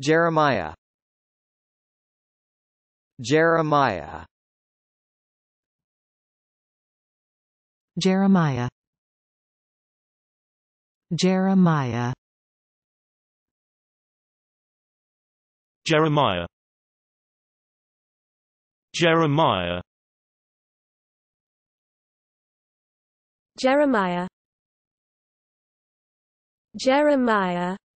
Jeremiah Jeremiah Jeremiah Jeremiah Jeremiah Jeremiah Jeremiah Jeremiah